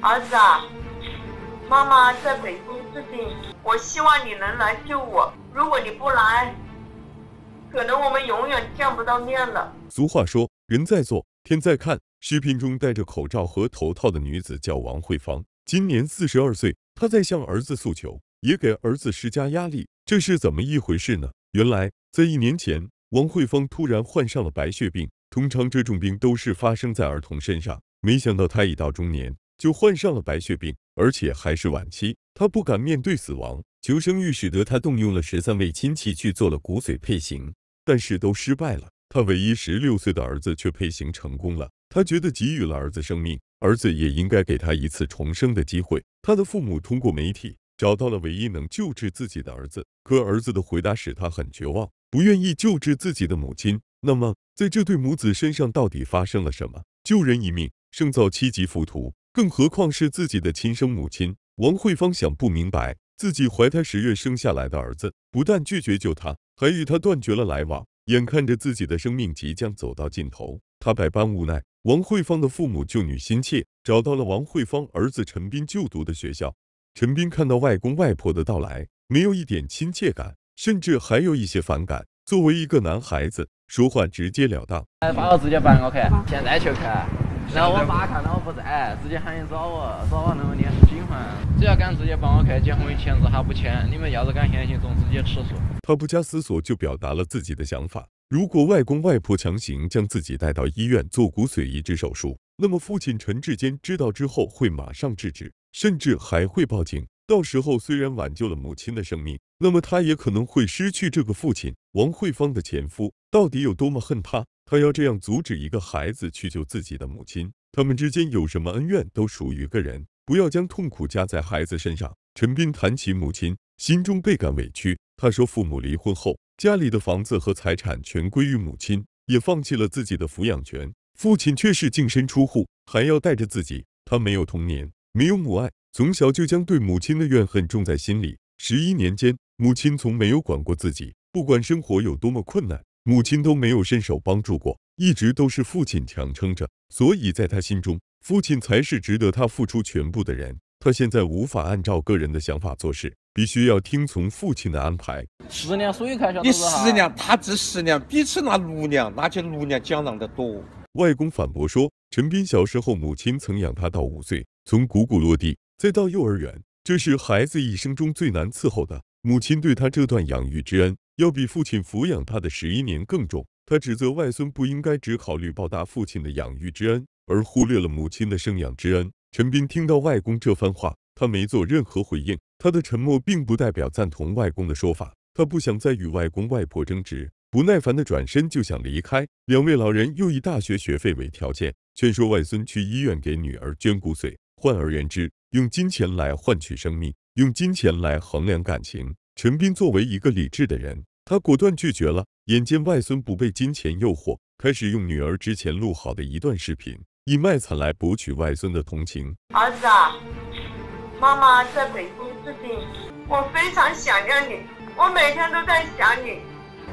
儿子啊，妈妈在北京治病，我希望你能来救我。如果你不来，可能我们永远见不到面了。俗话说，人在做，天在看。视频中戴着口罩和头套的女子叫王慧芳，今年四十二岁，她在向儿子诉求，也给儿子施加压力。这是怎么一回事呢？原来在一年前，王慧芳突然患上了白血病。通常这种病都是发生在儿童身上，没想到她已到中年。就患上了白血病，而且还是晚期。他不敢面对死亡，求生欲使得他动用了十三位亲戚去做了骨髓配型，但是都失败了。他唯一十六岁的儿子却配型成功了。他觉得给予了儿子生命，儿子也应该给他一次重生的机会。他的父母通过媒体找到了唯一能救治自己的儿子，可儿子的回答使他很绝望，不愿意救治自己的母亲。那么，在这对母子身上到底发生了什么？救人一命，胜造七级浮屠。更何况是自己的亲生母亲王慧芳想不明白，自己怀胎十月生下来的儿子不但拒绝救他，还与他断绝了来往。眼看着自己的生命即将走到尽头，她百般无奈。王慧芳的父母救女心切，找到了王慧芳儿子陈斌就读的学校。陈斌看到外公外婆的到来，没有一点亲切感，甚至还有一些反感。作为一个男孩子，说话直截了当，哎，把我直接搬过去，现在就去。然后我爸看到我不在，直接喊人找我，找我能够联系警方。只要敢直接帮我监结婚签字，他不签。你们要是敢强行中，直接吃素。他不加思索就表达了自己的想法：如果外公外婆强行将自己带到医院做骨髓移植手术，那么父亲陈志坚知道之后会马上制止，甚至还会报警。到时候虽然挽救了母亲的生命，那么他也可能会失去这个父亲。王慧芳的前夫到底有多么恨他？他要这样阻止一个孩子去救自己的母亲，他们之间有什么恩怨都属于个人，不要将痛苦加在孩子身上。陈斌谈起母亲，心中倍感委屈。他说，父母离婚后，家里的房子和财产全归于母亲，也放弃了自己的抚养权，父亲却是净身出户，还要带着自己。他没有童年，没有母爱，从小就将对母亲的怨恨种在心里。十一年间，母亲从没有管过自己，不管生活有多么困难。母亲都没有伸手帮助过，一直都是父亲强撑着，所以在他心中，父亲才是值得他付出全部的人。他现在无法按照个人的想法做事，必须要听从父亲的安排。十年所以开销你十年，他值十年，比起那六年，那去六年讲囊的多。外公反驳说，陈斌小时候，母亲曾养他到五岁，从呱呱落地再到幼儿园，这是孩子一生中最难伺候的。母亲对他这段养育之恩。要比父亲抚养他的十一年更重。他指责外孙不应该只考虑报答父亲的养育之恩，而忽略了母亲的生养之恩。陈斌听到外公这番话，他没做任何回应。他的沉默并不代表赞同外公的说法。他不想再与外公外婆争执，不耐烦的转身就想离开。两位老人又以大学学费为条件，劝说外孙去医院给女儿捐骨髓，换而言之，用金钱来换取生命，用金钱来衡量感情。陈斌作为一个理智的人。他果断拒绝了。眼见外孙不被金钱诱惑，开始用女儿之前录好的一段视频，以卖惨来博取外孙的同情。儿子啊，妈妈在北京治病，我非常想念你，我每天都在想你。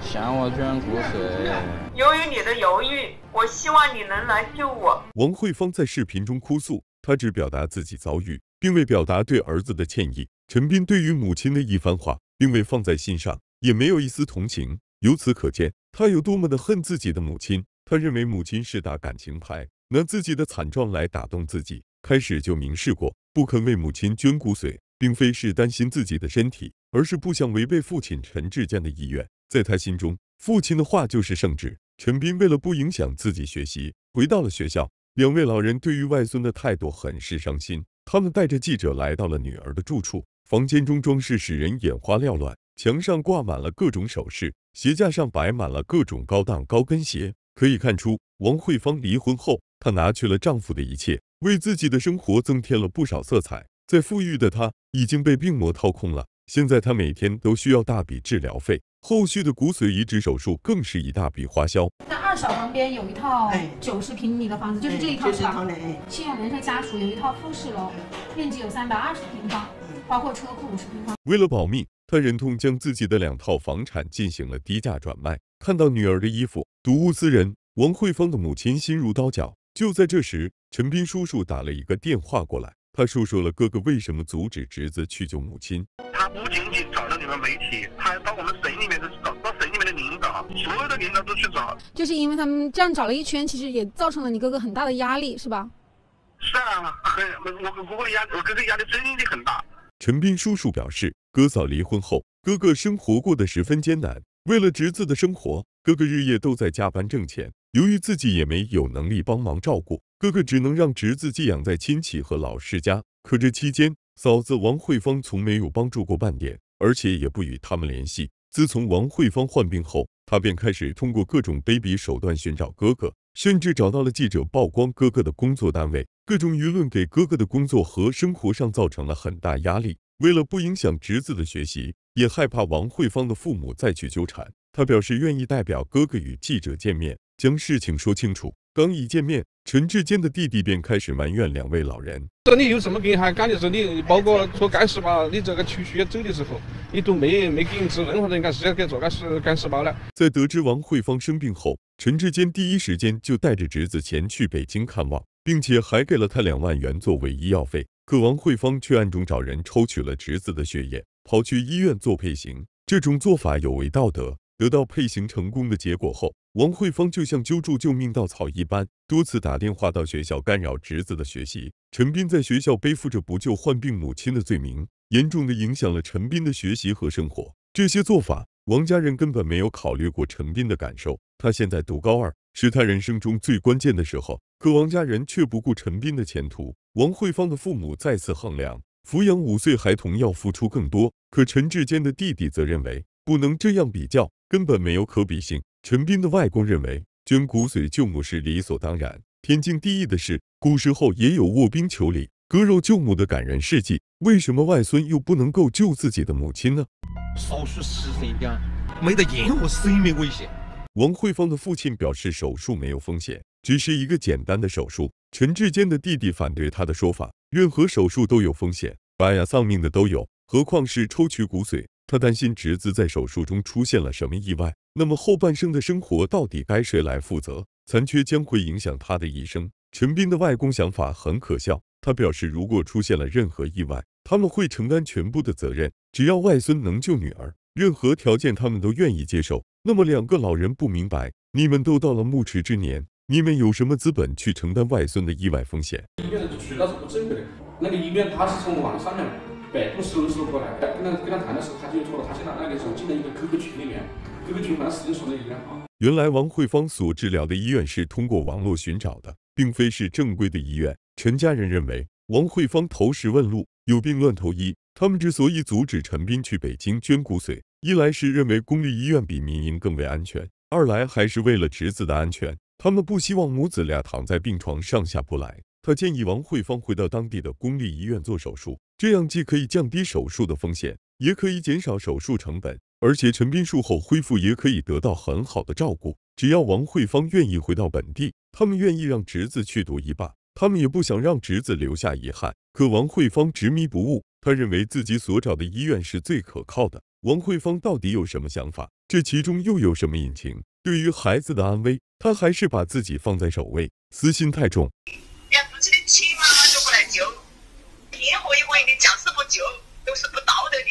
想我捐骨髓。由于你的犹豫，我希望你能来救我。王慧芳在视频中哭诉，她只表达自己遭遇，并未表达对儿子的歉意。陈斌对于母亲的一番话，并未放在心上。也没有一丝同情，由此可见，他有多么的恨自己的母亲。他认为母亲是打感情牌，拿自己的惨状来打动自己。开始就明示过，不肯为母亲捐骨髓，并非是担心自己的身体，而是不想违背父亲陈志坚的意愿。在他心中，父亲的话就是圣旨。陈斌为了不影响自己学习，回到了学校。两位老人对于外孙的态度很是伤心，他们带着记者来到了女儿的住处。房间中装饰使人眼花缭乱。墙上挂满了各种首饰，鞋架上摆满了各种高档高跟鞋。可以看出，王慧芳离婚后，她拿去了丈夫的一切，为自己的生活增添了不少色彩。在富裕的她已经被病魔掏空了，现在她每天都需要大笔治疗费，后续的骨髓移植手术更是一大笔花销。在二嫂旁边有一套九十平米的房子，就是这一套。是吧？七眼人生家属有一套复式楼，面积有三百二十平方，包括车库五十平方。为了保命。他忍痛将自己的两套房产进行了低价转卖。看到女儿的衣服，睹物思人，王慧芳的母亲心如刀绞。就在这时，陈斌叔叔打了一个电话过来，他说说了哥哥为什么阻止侄子去救母亲。他不仅仅找了你们媒体，他还到我们省里面的找，到省里面的领导，所有的领导都去找。就是因为他们这样找了一圈，其实也造成了你哥哥很大的压力，是吧？是啊，很我哥哥压，我哥哥压力真的很大。陈斌叔叔表示。哥嫂离婚后，哥哥生活过得十分艰难。为了侄子的生活，哥哥日夜都在加班挣钱。由于自己也没有能力帮忙照顾，哥哥只能让侄子寄养在亲戚和老师家。可这期间，嫂子王慧芳从没有帮助过半点，而且也不与他们联系。自从王慧芳患病后，她便开始通过各种卑鄙手段寻找哥哥，甚至找到了记者曝光哥哥的工作单位，各种舆论给哥哥的工作和生活上造成了很大压力。为了不影响侄子的学习，也害怕王慧芳的父母再去纠缠，他表示愿意代表哥哥与记者见面，将事情说清楚。刚一见面，陈志坚的弟弟便开始埋怨两位老人：“这你有什么病？还感觉是你，包括做干细胞，你这个去血走的时候，你都没没给你做任何的，干直要给做干是干细胞了。”在得知王慧芳生病后，陈志坚第一时间就带着侄子前去北京看望，并且还给了他两万元作为医药费。可王慧芳却暗中找人抽取了侄子的血液，跑去医院做配型。这种做法有违道德。得到配型成功的结果后，王慧芳就像揪住救命稻草一般，多次打电话到学校干扰侄子的学习。陈斌在学校背负着不救患病母亲的罪名，严重的影响了陈斌的学习和生活。这些做法，王家人根本没有考虑过陈斌的感受。他现在读高二。是他人生中最关键的时候，可王家人却不顾陈斌的前途。王慧芳的父母再次衡量，抚养五岁孩童要付出更多。可陈志坚的弟弟则认为，不能这样比较，根本没有可比性。陈斌的外公认为，捐骨髓救母是理所当然、天经地义的事。古时候也有卧冰求鲤、割肉救母的感人事迹，为什么外孙又不能够救自己的母亲呢？少数牺牲家没得任何生命危险。王慧芳的父亲表示，手术没有风险，只是一个简单的手术。陈志坚的弟弟反对他的说法，任何手术都有风险，哎呀，丧命的都有，何况是抽取骨髓？他担心侄子在手术中出现了什么意外，那么后半生的生活到底该谁来负责？残缺将会影响他的一生。陈斌的外公想法很可笑，他表示，如果出现了任何意外，他们会承担全部的责任，只要外孙能救女儿，任何条件他们都愿意接受。那么两个老人不明白，你们都到了暮迟之年，你们有什么资本去承担外孙的意外风险？医院的渠道是不正规的，那个医院他是从网上面百度搜索过来。跟他跟他谈的时候，他就说他现在那个时候进了一个 QQ 群里面，QQ 群好像时间说在里面啊。原来王慧芳所治疗的医院是通过网络寻找的，并非是正规的医院。陈家人认为王慧芳投石问路，有病乱投医。他们之所以阻止陈斌去北京捐骨髓。一来是认为公立医院比民营更为安全，二来还是为了侄子的安全，他们不希望母子俩躺在病床上下不来。他建议王慧芳回到当地的公立医院做手术，这样既可以降低手术的风险，也可以减少手术成本，而且陈斌术后恢复也可以得到很好的照顾。只要王慧芳愿意回到本地，他们愿意让侄子去读一霸，他们也不想让侄子留下遗憾。可王慧芳执迷不悟，他认为自己所找的医院是最可靠的。王慧芳到底有什么想法？这其中又有什么隐情？对于孩子的安危，她还是把自己放在首位，私心太重。连自己的亲妈都不来救，任何一个人的见死不救都是不道德的。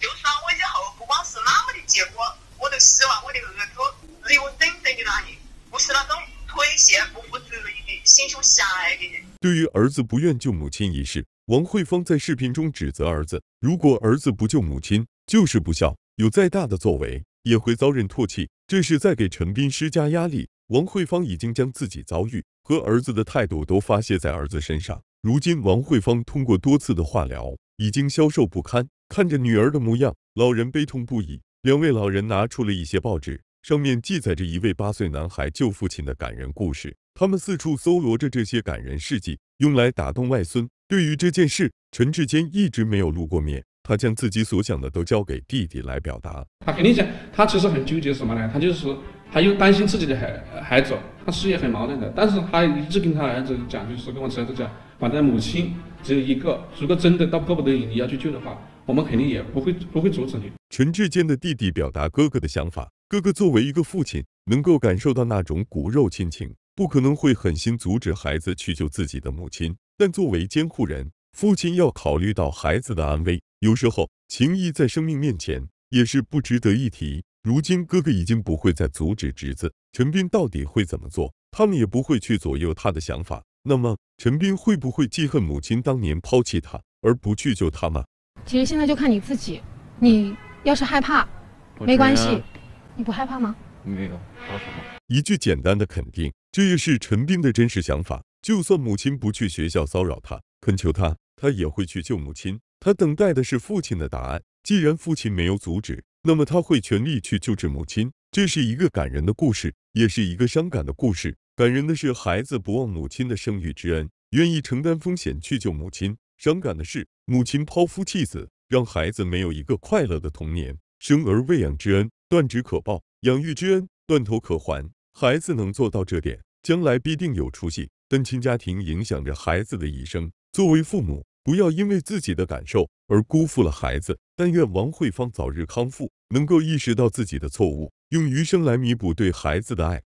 就算我以后不光是那么的结果，我都希望我的儿子是有真正的男人，不是那种推卸、不负责任、的心胸狭隘的人。对于儿子不愿救母亲一事，王慧芳在视频中指责儿子：“如果儿子不救母亲，就是不孝。有再大的作为，也会遭人唾弃。”这是在给陈斌施加压力。王慧芳已经将自己遭遇和儿子的态度都发泄在儿子身上。如今，王慧芳通过多次的化疗，已经消瘦不堪。看着女儿的模样，老人悲痛不已。两位老人拿出了一些报纸，上面记载着一位八岁男孩救父亲的感人故事。他们四处搜罗着这些感人事迹，用来打动外孙。对于这件事，陈志坚一直没有露过面。他将自己所想的都交给弟弟来表达。他肯定想，他其实很纠结什么呢？他就是他又担心自己的孩孩子，他事业很矛盾的。但是他一直跟他儿子讲，就是跟我侄子讲，反正母亲只有一个。如果真的到迫不得已你要去救的话，我们肯定也不会不会阻止你。陈志坚的弟弟表达哥哥的想法。哥哥作为一个父亲，能够感受到那种骨肉亲情，不可能会狠心阻止孩子去救自己的母亲。但作为监护人，父亲要考虑到孩子的安危。有时候，情谊在生命面前也是不值得一提。如今，哥哥已经不会再阻止侄子陈斌，到底会怎么做？他们也不会去左右他的想法。那么，陈斌会不会记恨母亲当年抛弃他而不去救他吗？其实现在就看你自己。你要是害怕，没关系。你不害怕吗？没有，没什么。一句简单的肯定，这也是陈斌的真实想法。就算母亲不去学校骚扰他，恳求他，他也会去救母亲。他等待的是父亲的答案。既然父亲没有阻止，那么他会全力去救治母亲。这是一个感人的故事，也是一个伤感的故事。感人的是孩子不忘母亲的生育之恩，愿意承担风险去救母亲；伤感的是母亲抛夫弃子，让孩子没有一个快乐的童年。生而未养之恩，断指可报；养育之恩，断头可还。孩子能做到这点，将来必定有出息。单亲家庭影响着孩子的一生，作为父母，不要因为自己的感受而辜负了孩子。但愿王慧芳早日康复，能够意识到自己的错误，用余生来弥补对孩子的爱。